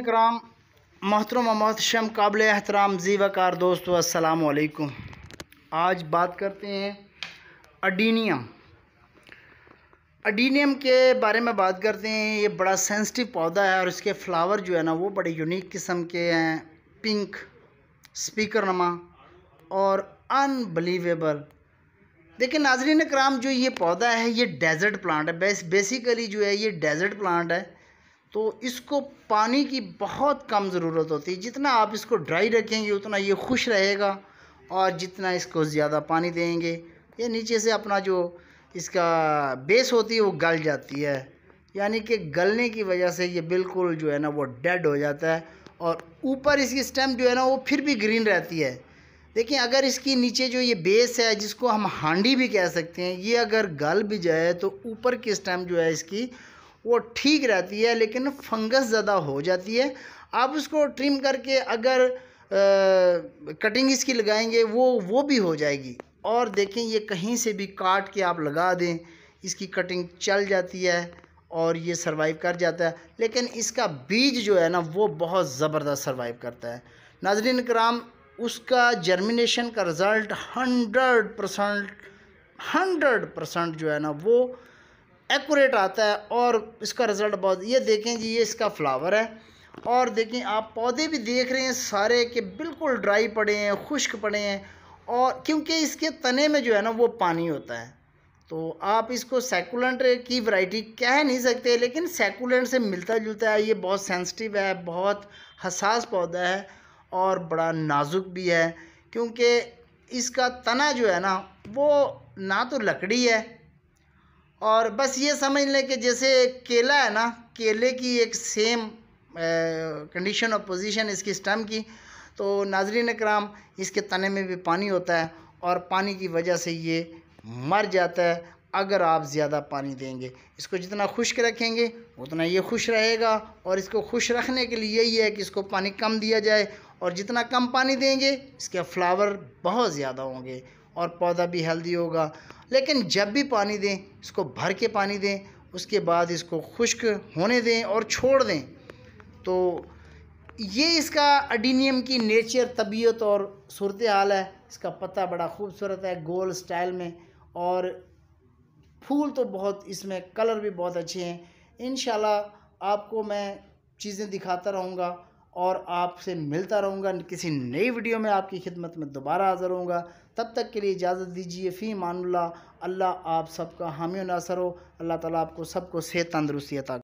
कराम महतरम महतशम काबिल एहतराम जीवाकार दोस्तों असलकुम आज बात करते हैं अडीनियम अडीनियम के बारे में बात करते हैं ये बड़ा सेंसिटिव पौधा है और इसके फ्लावर जो है ना वो बड़े यूनिक किस्म के हैं पिंक स्पीकर नमा और अनबिलीवेबल देखिए नाजरीन कराम जो ये पौधा है ये डेजर्ट प्लांट है बेस बेसिकली जो है ये डेजर्ट प्लांट है तो इसको पानी की बहुत कम ज़रूरत होती है जितना आप इसको ड्राई रखेंगे उतना ये खुश रहेगा और जितना इसको ज़्यादा पानी देंगे ये नीचे से अपना जो इसका बेस होती है वो गल जाती है यानी कि गलने की वजह से ये बिल्कुल जो है ना वो डेड हो जाता है और ऊपर इसकी स्टेम जो है ना वो फिर भी ग्रीन रहती है देखिए अगर इसकी नीचे जो ये बेस है जिसको हम हांडी भी कह सकते हैं ये अगर गल भी जाए तो ऊपर की स्टेम जो है इसकी वो ठीक रहती है लेकिन फंगस ज़्यादा हो जाती है आप उसको ट्रिम करके अगर आ, कटिंग इसकी लगाएंगे वो वो भी हो जाएगी और देखें ये कहीं से भी काट के आप लगा दें इसकी कटिंग चल जाती है और ये सरवाइव कर जाता है लेकिन इसका बीज जो है ना वो बहुत ज़बरदस्त सरवाइव करता है नाजरीन कराम उसका जर्मिनेशन का result hundred percent hundred percent जो है ना वो एक्यूरेट आता है और इसका रिज़ल्ट बहुत ये देखें जी ये इसका फ्लावर है और देखें आप पौधे भी देख रहे हैं सारे के बिल्कुल ड्राई पड़े हैं खुश्क पड़े हैं और क्योंकि इसके तने में जो है ना वो पानी होता है तो आप इसको सेकुलेंट की वैरायटी कह नहीं सकते लेकिन सेकुलेंट से मिलता जुलता है ये बहुत सेंसिटिव है बहुत हसास पौधा है और बड़ा नाजुक भी है क्योंकि इसका तना जो है ना वो ना तो लकड़ी है और बस ये समझ लें कि जैसे केला है ना केले की एक सेम कंडीशन और पोजीशन इसकी स्टम की तो नाजरीन कराम इसके तने में भी पानी होता है और पानी की वजह से ये मर जाता है अगर आप ज़्यादा पानी देंगे इसको जितना खुश्क रखेंगे उतना ये खुश रहेगा और इसको खुश रखने के लिए यही है कि इसको पानी कम दिया जाए और जितना कम पानी देंगे इसके फ्लावर बहुत ज़्यादा होंगे और पौधा भी हेल्दी होगा लेकिन जब भी पानी दें इसको भर के पानी दें उसके बाद इसको खुश्क होने दें और छोड़ दें तो ये इसका अडीनियम की नेचर तबीयत और सूरत हाल है इसका पत्ता बड़ा खूबसूरत है गोल स्टाइल में और फूल तो बहुत इसमें कलर भी बहुत अच्छे हैं इन आपको मैं चीज़ें दिखाता रहूँगा और आपसे मिलता रहूँगा किसी नई वीडियो में आपकी खिदमत में दोबारा हाज़िर होऊंगा तब तक के लिए इजाज़त दीजिए फ़ी मानुल्ला अल्लाह आप सबका हामी नासर हो अल्लाह ताला आपको सबको सेहत तंदरुस्ती अता